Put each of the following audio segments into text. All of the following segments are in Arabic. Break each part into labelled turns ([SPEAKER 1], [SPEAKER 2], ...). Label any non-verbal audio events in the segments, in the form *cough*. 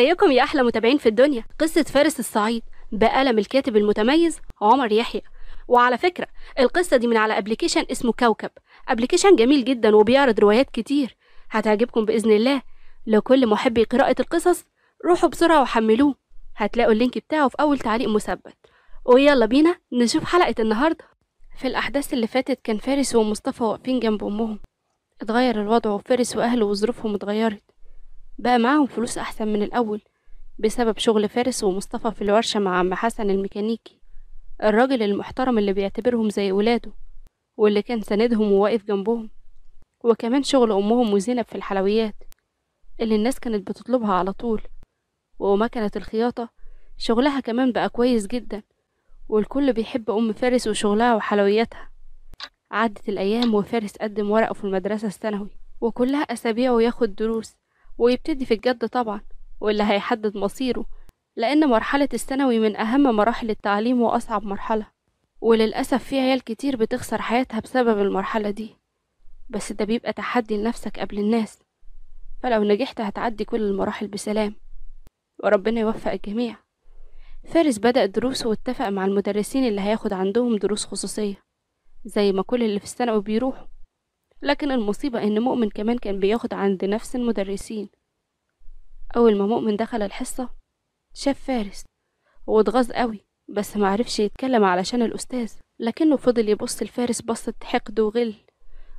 [SPEAKER 1] ازيكم يا احلى متابعين في الدنيا قصه فارس الصعيد بقلم الكاتب المتميز عمر يحيى وعلى فكره القصه دي من على ابلكيشن اسمه كوكب ابلكيشن جميل جدا وبيعرض روايات كتير هتعجبكم باذن الله لكل محبي قراءه القصص روحوا بسرعه وحملوه هتلاقوا اللينك بتاعه في اول تعليق مثبت ويلا بينا نشوف حلقه النهارده في الاحداث اللي فاتت كان فارس ومصطفى واقفين جنب امهم اتغير الوضع وفارس واهله وظروفهم اتغيرت بقى معاهم فلوس أحسن من الأول بسبب شغل فارس ومصطفى في الورشة مع عم حسن الميكانيكي الراجل المحترم اللي بيعتبرهم زي ولاده واللي كان ساندهم وواقف جنبهم وكمان شغل أمهم وزينب في الحلويات اللي الناس كانت بتطلبها على طول ومكنة الخياطة شغلها كمان بقى كويس جدا والكل بيحب أم فارس وشغلها وحلوياتها عدت الأيام وفارس قدم ورقه في المدرسة الثانوي وكلها أسابيع وياخد دروس ويبتدي في الجد طبعا واللي هيحدد مصيره لأن مرحلة الثانوي من أهم مراحل التعليم وأصعب مرحلة وللأسف في عيال كتير بتخسر حياتها بسبب المرحلة دي بس ده بيبقى تحدي لنفسك قبل الناس فلو نجحت هتعدي كل المراحل بسلام وربنا يوفق الجميع فارس بدأ دروسه واتفق مع المدرسين اللي هياخد عندهم دروس خصوصية زي ما كل اللي في الثانوي بيروحوا لكن المصيبة إن مؤمن كمان كان بياخد عند نفس المدرسين أول ما مؤمن دخل الحصة شاف فارس واتغاظ قوي بس معرفش يتكلم علشان الأستاذ لكنه فضل يبص لفارس بصة حقد وغل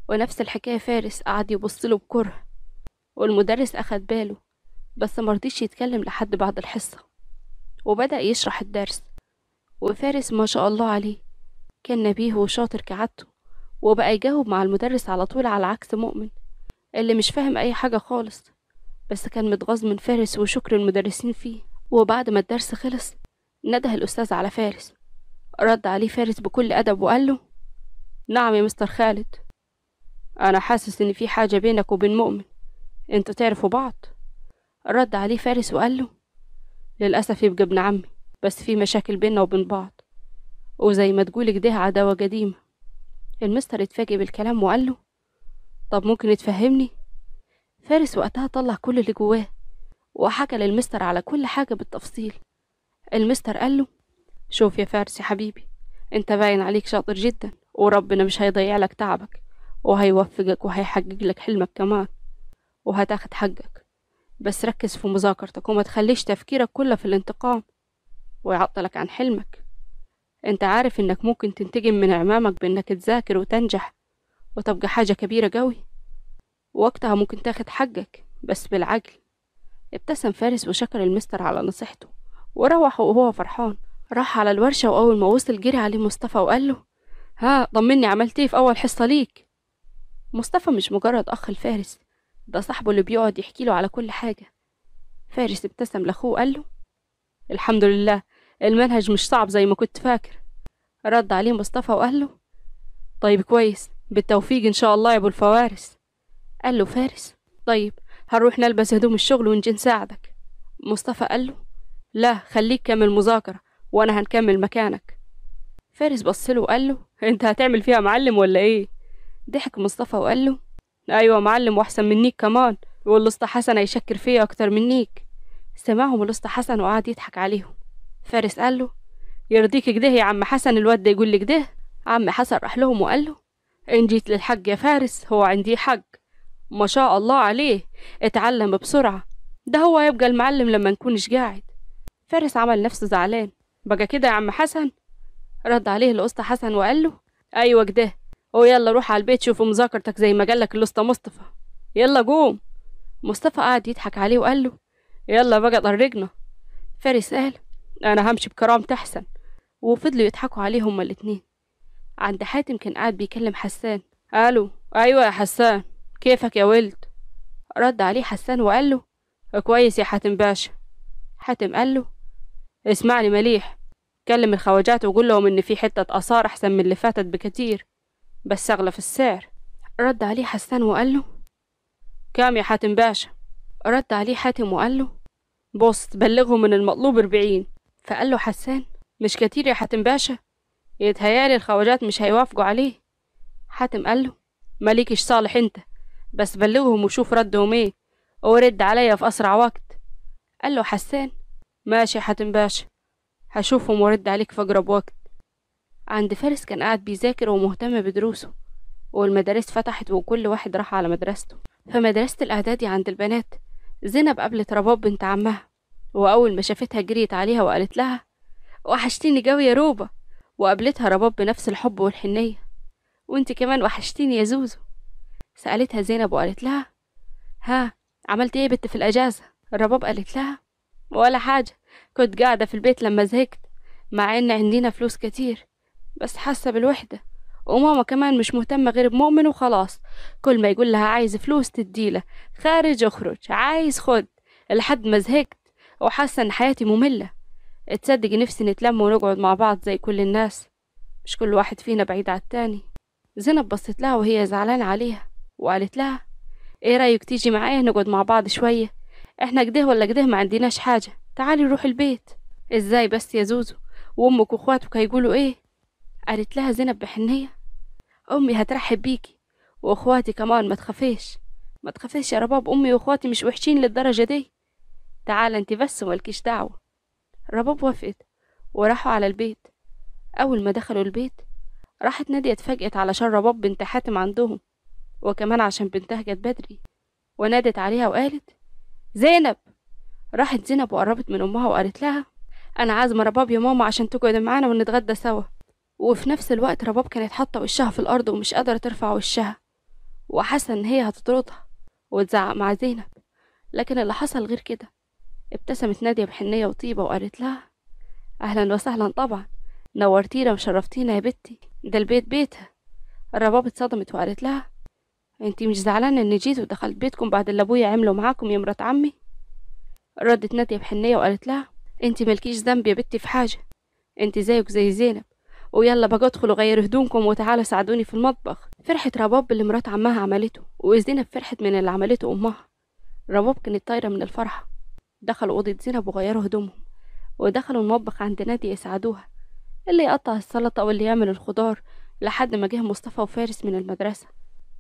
[SPEAKER 1] ونفس الحكاية فارس قعد يبصله بكره والمدرس أخد باله بس مرضيش يتكلم لحد بعد الحصة وبدأ يشرح الدرس وفارس ما شاء الله عليه كان نبيه وشاطر كعادته وبقى يجاوب مع المدرس على طول على عكس مؤمن اللي مش فاهم أي حاجة خالص بس كان متغاظ من فارس وشكر المدرسين فيه وبعد ما الدرس خلص نده الأستاذ على فارس رد عليه فارس بكل أدب وقال له نعم يا مستر خالد أنا حاسس إن في حاجة بينك وبين مؤمن أنت تعرفوا بعض رد عليه فارس وقال له للأسف يبقى ابن عمي بس في مشاكل بينا وبين بعض وزي ما تقول كده عداوة قديمة المستر اتفاجئ بالكلام وقال له طب ممكن تفهمني فارس وقتها طلع كل اللي جواه وحكى للمستر على كل حاجة بالتفصيل المستر قال له شوف يا فارس يا حبيبي انت باين عليك شاطر جدا وربنا مش هيضيع لك تعبك وهيوفقك وهيحقق لك حلمك كمان وهتاخد حقك بس ركز في مذاكرتك وما تخليش تفكيرك كله في الانتقام ويعطلك عن حلمك أنت عارف إنك ممكن تنتجم من عمامك بإنك تذاكر وتنجح وتبقى حاجة كبيرة قوي وقتها ممكن تاخد حقك بس بالعجل ابتسم فارس وشكر المستر على نصيحته وروح وهو فرحان راح على الورشة وأول ما وصل جري عليه مصطفى وقال له ها طمني عملت ايه في أول حصة ليك مصطفى مش مجرد أخ لفارس ده صاحبه اللي بيقعد يحكي له على كل حاجة فارس ابتسم لأخوه وقال له الحمد لله المنهج مش صعب زي ما كنت فاكر رد عليه مصطفى وقال له طيب كويس بالتوفيق إن شاء الله يا أبو الفوارس قال له فارس طيب هنروح نلبس هدوم الشغل ونجي نساعدك مصطفى قال له لا خليك كمل مذاكرة وأنا هنكمل مكانك فارس بص له وقال له أنت هتعمل فيها معلم ولا إيه ضحك مصطفى وقال له أيوة معلم وأحسن منيك كمان والأسطى حسن هيشكر فيا أكتر منيك سمعهم الأسطى حسن وقعد يضحك عليهم فارس قال له يرضيك كده يا عم حسن الواد ده يقول لك ده عم حسن راح لهم وقال له إن جيت للحج يا فارس هو عندي حج ما شاء الله عليه اتعلم بسرعة ده هو يبقى المعلم لما نكونش قاعد فارس عمل نفسه زعلان بقى كده يا عم حسن رد عليه الأسطى حسن وقال له أيوة كده ويلا روح على البيت شوف مذاكرتك زي ما قالك الأسطى مصطفى يلا قوم مصطفى قعد يضحك عليه وقال له يلا بقى طرقنا فارس قال أنا همشي بكرامتي أحسن وفضلوا يضحكوا عليه هما الاتنين عند حاتم كان قاعد بيكلم حسان ألو أيوة يا حسان كيفك يا ولد رد عليه حسان وقال له كويس يا حاتم باشا حاتم قال له اسمعني مليح كلم الخواجات وقول لهم إن في حتة آثار أحسن من اللي فاتت بكتير بس أغلى في السعر رد عليه حسان وقال له كام يا حاتم باشا رد عليه حاتم وقال له بص بلغهم من المطلوب أربعين فقال له حسان مش كتير يا حاتم باشا يتهيالي الخواجات مش هيوافقوا عليه حاتم قال له مالكش صالح انت بس بلغهم وشوف ردهم ايه ورد عليا في اسرع وقت قال له حسان ماشي يا حاتم باشا هشوفهم وارد عليك في اقرب وقت عند فارس كان قاعد بيذاكر ومهتم بدروسه والمدارس فتحت وكل واحد راح على مدرسته فمدرسة الإعدادي عند البنات زينب قابلت رباب بنت عمها وأول ما شافتها جريت عليها وقالت لها وحشتيني قوي يا روبا وقابلتها رباب بنفس الحب والحنية وانت كمان وحشتيني يا زوزو سألتها زينب وقالت لها ها عملت ايه بت في الأجازة رباب قالت لها ولا حاجة كنت قاعدة في البيت لما زهقت مع ان عندنا فلوس كتير بس حاسة بالوحدة وماما كمان مش مهتمة غير بمؤمن وخلاص كل ما يقول لها عايز فلوس تديله خارج اخرج عايز خد لحد ما زهقت وحاسه إن حياتي مملة تصدق نفسي نتلم ونقعد مع بعض زي كل الناس مش كل واحد فينا بعيد عن التاني زينب بصت لها وهي زعلانة عليها وقالت لها ايه رأيك تيجي معايا نقعد مع بعض شوية احنا كده ولا كده ما عندناش حاجة تعالي نروح البيت ازاي بس يا زوزو وامك واخواتك هيقولوا ايه قالت لها زينب بحنية امي هترحب بيكي واخواتي كمان ما تخافيش ما تخافيش يا رباب امي واخواتي مش وحشين للدرجة دي تعال انت بس ومالكيش دعوة رباب وافقت وراحوا على البيت أول ما دخلوا البيت راحت نادية اتفاجئت علشان رباب بنت حاتم عندهم وكمان عشان بنتها جت بدري ونادت عليها وقالت زينب راحت زينب وقربت من أمها وقالت لها أنا عازمة رباب يا ماما عشان تقعد معانا ونتغدى سوا وفي نفس الوقت رباب كانت حاطة وشها في الأرض ومش قادرة ترفع وشها وحاسة إن هي هتطردها وتزعق مع زينب لكن اللي حصل غير كده ابتسمت نادية بحنية وطيبة وقالت لها أهلا وسهلا طبعا نورتينا وشرفتينا يا بنتي ده البيت بيتها الربابة اتصدمت وقالت لها انتي مش زعلانة اني جيت ودخلت بيتكم بعد اللي ابويا عمله معاكم يا مرات عمي ردت نادية بحنية وقالت لها انتي ملكيش ذنب يا بنتي في حاجة انتي زيك زي زينب ويلا بقى ادخلوا غيروا هدومكم وتعالى ساعدوني في المطبخ فرحة رباب باللي مرات عمها عملته وزينب فرحت من اللي عملته امها رباب كانت طايرة من الفرحة دخلوا أوضة زينب وغيروا هدومهم ودخلوا المطبخ عند نادي يساعدوها اللي يقطع السلطة واللي يعمل الخضار لحد ما جه مصطفى وفارس من المدرسة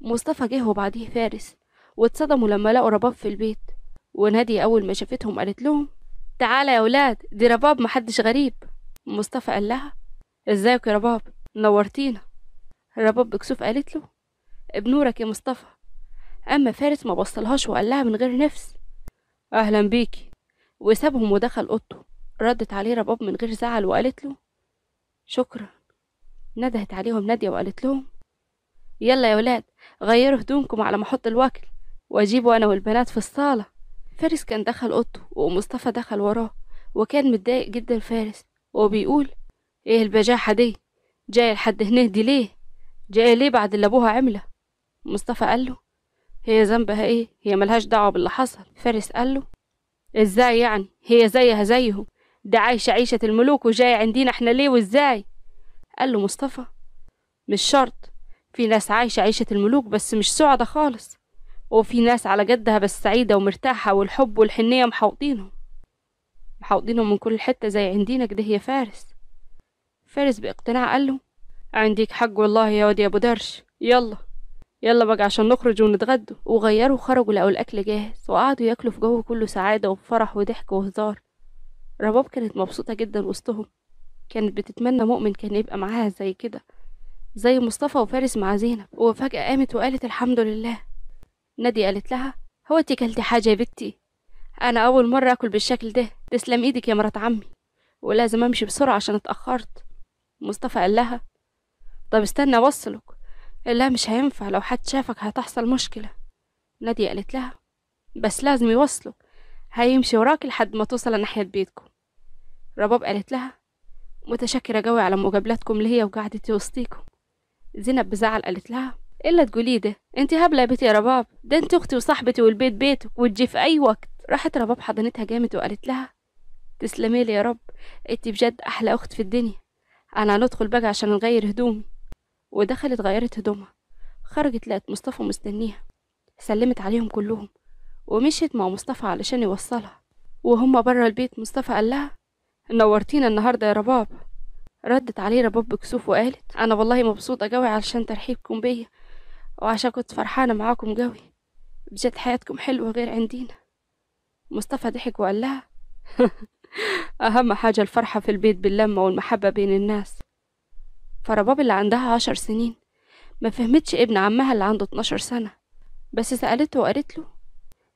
[SPEAKER 1] مصطفى جه وبعديه فارس واتصدموا لما لقوا رباب في البيت ونادي أول ما شافتهم قالت لهم تعالى يا ولاد دي رباب محدش غريب مصطفى قال لها ازيك يا رباب نورتينا رباب بكسوف قالت له بنورك يا مصطفى أما فارس ما بصلهاش وقال لها من غير نفس أهلا بيكي وسابهم ودخل أوضته ردت عليه رباب من غير زعل وقالت له شكرا ندهت عليهم نادية وقالت لهم يلا يا ولاد غيروا هدومكم على ما احط الوكل واجيبوا انا والبنات في الصالة فارس كان دخل اوضته ومصطفى دخل وراه وكان متضايق جدا فارس وبيقول ايه البجاحة دي جاي لحد هنا دي ليه جاي ليه بعد اللي ابوها عملة مصطفى قال له هي ذنبها ايه هي ملهاش دعوة باللي حصل فارس قال له ازاي يعني هي زيها زيهم ده عايشة عيشة الملوك وجاي عندنا احنا ليه وازاي قال له مصطفى مش شرط في ناس عايشة عيشة الملوك بس مش سعدة خالص وفي ناس على جدها بس سعيدة ومرتاحة والحب والحنية محوطينهم محوطينهم من كل حتة زي عندنا كده هي فارس فارس باقتناع قال له عندك حق والله يا واد يا أبو درش يلا يلا بقى عشان نخرج ونتغدوا وغيروا خرجوا لقوا الأكل جاهز وقعدوا ياكلوا في جو كله سعادة وفرح وضحك وهزار رباب كانت مبسوطة جدا وسطهم كانت بتتمنى مؤمن كان يبقى معاها زي كده زي مصطفى وفارس مع زينب وفجأة قامت وقالت الحمد لله نادي قالت لها هو انتي كلتي حاجة يا بنتي أنا أول مرة أكل بالشكل ده تسلم إيدك يا مرات عمي ولازم أمشي بسرعة عشان اتأخرت مصطفى قال لها طب استنى أوصلك لا مش هينفع لو حد شافك هتحصل مشكلة نادية قالت لها بس لازم يوصلوا هيمشي وراك لحد ما توصل ناحية بيتكم رباب قالت لها متشكرة جوي على مقابلاتكم ليا وقعدتي وسطيكم زينب بزعل قالت لها إيه إلا تقولي ده انت هبلة يا بنتي يا رباب ده انت أختي وصاحبتي والبيت بيتك وتجي في أي وقت راحت رباب حضنتها جامد وقالت لها تسلمي لي يا رب انت بجد أحلى أخت في الدنيا أنا هندخل بقى عشان نغير هدومي ودخلت غيرت هدومها خرجت لقت مصطفى مستنيها سلمت عليهم كلهم ومشيت مع مصطفى علشان يوصلها وهما برا البيت مصطفى قال لها نورتينا النهارده يا رباب ردت عليه رباب بكسوف وقالت انا والله مبسوطه جوي علشان ترحيبكم بيا وعشان كنت فرحانه معاكم جوي بجد حياتكم حلوه غير عندينا مصطفى ضحك وقال لها *laughs* اهم حاجه الفرحه في البيت باللمه والمحبه بين الناس فرباب اللي عندها عشر سنين ما فهمتش ابن عمها اللي عنده اتناشر سنة بس سألته وقالت له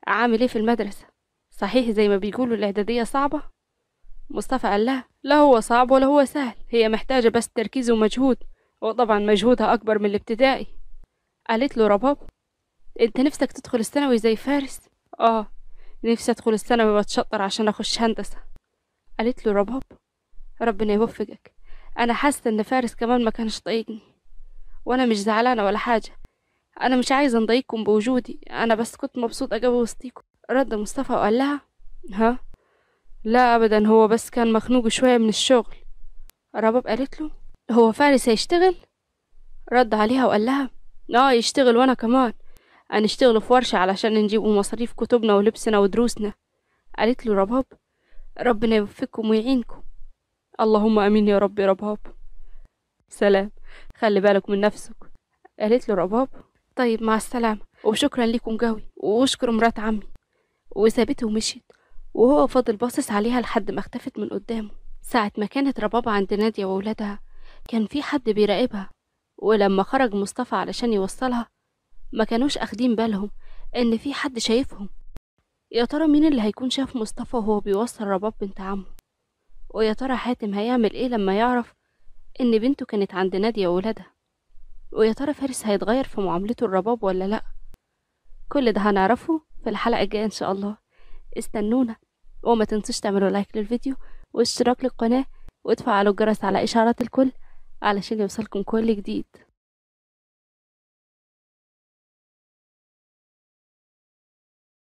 [SPEAKER 1] عامل ايه في المدرسة صحيح زي ما بيقولوا الإعدادية صعبة مصطفى قال لها لا هو صعب ولا هو سهل هي محتاجة بس تركيز ومجهود وطبعا مجهودها أكبر من الابتدائي قالت له رباب انت نفسك تدخل الثانوي زي فارس اه نفسي ادخل الثانوي واتشطر عشان اخش هندسة قالت له رباب ربنا يوفقك انا حاسه ان فارس كمان ما كانش طايقني وانا مش زعلانه ولا حاجه انا مش عايزه نضايقكم بوجودي انا بس كنت مبسوطه قوي وسطيكم رد مصطفى وقال لها ها لا ابدا هو بس كان مخنوق شويه من الشغل رباب قالت له هو فارس هيشتغل رد عليها وقال لها اه يشتغل وانا كمان هنشتغل في ورشة علشان نجيبوا مصاريف كتبنا ولبسنا ودروسنا قالت له رباب ربنا يوفقكم ويعينكم اللهم امين يا رب يا رباب سلام خلي بالك من نفسك قالت له رباب طيب مع السلامة وشكرا ليكم جوي واشكر مرات عمي وسابته ومشيت وهو فضل باصص عليها لحد ما اختفت من قدامه ساعة ما كانت ربابة عند نادية وولادها كان في حد بيراقبها ولما خرج مصطفى علشان يوصلها ما كانوش أخدين بالهم إن في حد شايفهم يا ترى مين اللي هيكون شاف مصطفى وهو بيوصل رباب بنت عمه ويا ترى حاتم هيعمل ايه لما يعرف ان بنته كانت عند نادية وولادها ويا ترى فارس هيتغير في معاملته الرباب ولا لأ كل ده هنعرفه في الحلقة الجاية إن شاء الله استنونا وما تنسوش تعملوا لايك للفيديو واشتراك للقناة وتفعلوا الجرس على إشعارات الكل علشان يوصلكم كل جديد